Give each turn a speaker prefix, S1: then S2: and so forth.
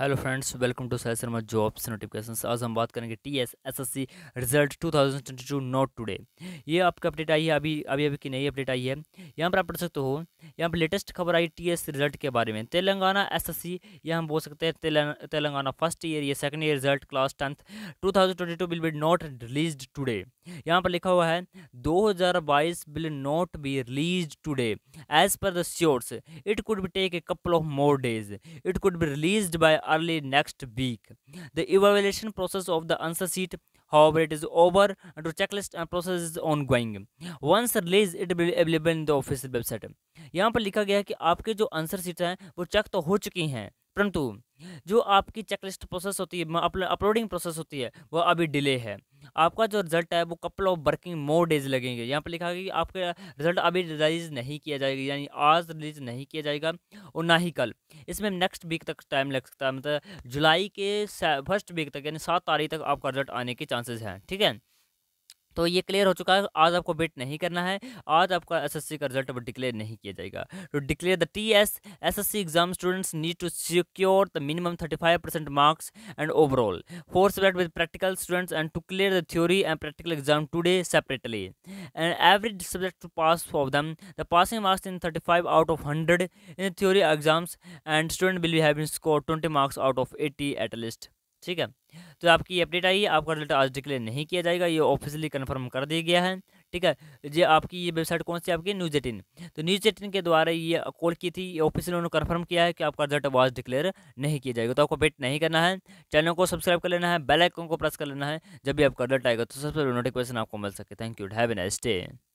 S1: Hello friends welcome to sir Sharma jobs notification आज हम बात करेंगे T S S S C result two thousand twenty two not today ये आपका update आई है अभी अभी अभी की नई अपडेट आई है यहाँ पर आप पढ़ सकते हो यहाँ पर लेटेस्ट खबर आई टी एस रिजल्ट के बारे में तेलंगाना एस एस सी यहाँ हम बोल सकते हैं तेलंगाना फर्स्ट ईयर या second year result class tenth two thousand twenty two will be not release today यहाँ पर लिखा हुआ है दो हज़ार बाईस will not be release today as per the sources it could be take a couple of more days it could be release by early next week the evaluation process of the answer sheet However, it is over and to checklist and process is ongoing. Once released, it will be available in the official website. यहाँ पर लिखा गया है कि आपके जो answer sheet हैं वो चेक तो हो चुकी हैं परंतु जो आपकी चेकलिस्ट प्रोसेस होती है अपलोडिंग प्रोसेस होती है वह अभी डिले है आपका जो रिजल्ट है वो couple of working more days लगेंगे यहाँ पर लिखा है कि आपका रिजल्ट अभी रिलीज़ नहीं किया जाएगा यानी आज रिलीज़ नहीं किया जाएगा और ना ही कल इसमें नेक्स्ट वीक तक टाइम लग सकता है मतलब जुलाई के फर्स्ट वीक तक यानी सात तारीख तक आपका रिजल्ट आने के चांसेज हैं ठीक है तो ये क्लियर हो चुका है आज आपको वेट नहीं करना है आज आपका एसएससी का रिजल्ट डिक्लेयर नहीं किया जाएगा to declare the T S S S C exam students need to secure the minimum thirty five percent marks and overall four subject with practical students and to clear the theory and practical exam today separately and every subject to pass for them the passing marks in thirty five out of hundred in theory exams and student will be having score twenty marks out of eighty eight least ठीक है तो आपकी update आई आपका result आज declare नहीं किया जाएगा ये ऑफिशियली कन्फर्म कर दिया गया है ठीक है ये आपकी ये वेबसाइट कौन सी आपकी न्यूज़ एटीन तो न्यूज़ एटीन के द्वारा ये कॉल की थी ये ऑफिशियल उन्होंने कन्फर्म किया है कि आपका रिजल्ट आज डिक्लेयर नहीं किया जाएगा तो आपको वेट नहीं करना है चैनल को सब्सक्राइब कर लेना है बेल आइकन को प्रेस कर लेना है जब भी आपका रिजल्ट आएगा तो सबसे पहले नोटिफिकेशन आपको मिल सके थैंक यू हैव ए एस्टे